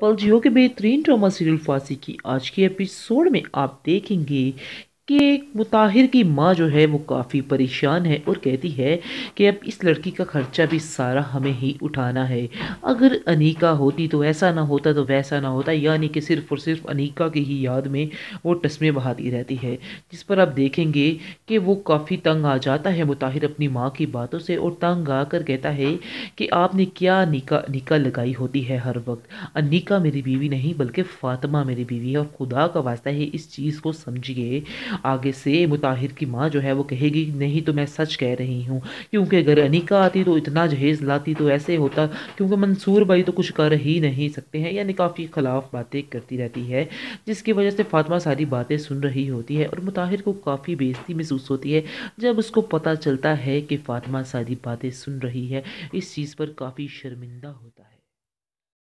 पल जियो के बेहतरीन ड्रामा सीरियल फांसी की आज के एपिसोड में आप देखेंगे कि मुताहिर की माँ जो है वो काफ़ी परेशान है और कहती है कि अब इस लड़की का खर्चा भी सारा हमें ही उठाना है अगर अनीका होती तो ऐसा ना होता तो वैसा ना होता यानी कि सिर्फ़ और सिर्फ अनीका की ही याद में वो टस्में बहाती रहती है जिस पर आप देखेंगे कि वो काफ़ी तंग आ जाता है मुताहिर अपनी माँ की बातों से और तंग आकर कहता है कि आपने क्या निका निका लगाई होती है हर वक्त अनिका मेरी बीवी नहीं बल्कि फ़ातिमा मेरी बीवी है और खुदा का वास्ता है इस चीज़ को समझिए आगे से मुताहिर की माँ जो है वो कहेगी नहीं तो मैं सच कह रही हूँ क्योंकि अगर अनिका आती तो इतना जहेज़ लाती तो ऐसे होता क्योंकि मंसूर भाई तो कुछ कर ही नहीं सकते हैं यानी काफ़ी ख़िलाफ़ बातें करती रहती है जिसकी वजह से फातिमा सारी बातें सुन रही होती है और मुताहिर को काफ़ी बेजती महसूस होती है जब उसको पता चलता है कि फ़ातिमा सारी बातें सुन रही है इस चीज़ पर काफ़ी शर्मिंदा होता है